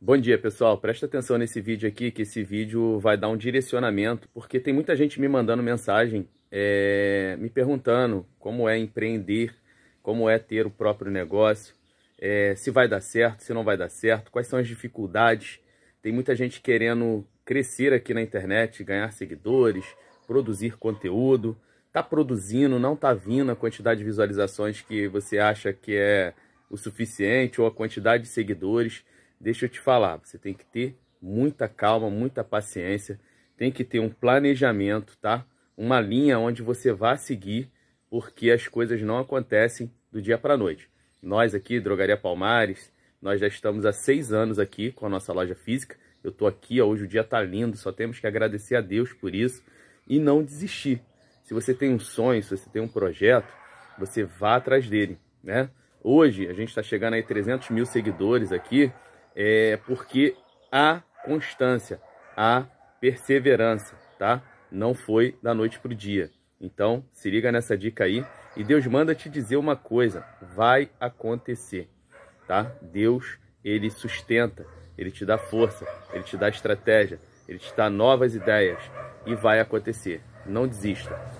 Bom dia pessoal, presta atenção nesse vídeo aqui, que esse vídeo vai dar um direcionamento, porque tem muita gente me mandando mensagem, é, me perguntando como é empreender, como é ter o próprio negócio, é, se vai dar certo, se não vai dar certo, quais são as dificuldades. Tem muita gente querendo crescer aqui na internet, ganhar seguidores, produzir conteúdo, tá produzindo, não tá vindo a quantidade de visualizações que você acha que é o suficiente ou a quantidade de seguidores deixa eu te falar, você tem que ter muita calma, muita paciência, tem que ter um planejamento, tá? Uma linha onde você vá seguir, porque as coisas não acontecem do dia para a noite. Nós aqui, Drogaria Palmares, nós já estamos há seis anos aqui com a nossa loja física. Eu estou aqui, ó, hoje o dia está lindo, só temos que agradecer a Deus por isso e não desistir. Se você tem um sonho, se você tem um projeto, você vá atrás dele, né? Hoje a gente está chegando aí 300 mil seguidores aqui, é porque há constância, há perseverança, tá? Não foi da noite para o dia. Então, se liga nessa dica aí. E Deus manda te dizer uma coisa, vai acontecer, tá? Deus, ele sustenta, ele te dá força, ele te dá estratégia, ele te dá novas ideias e vai acontecer. Não desista.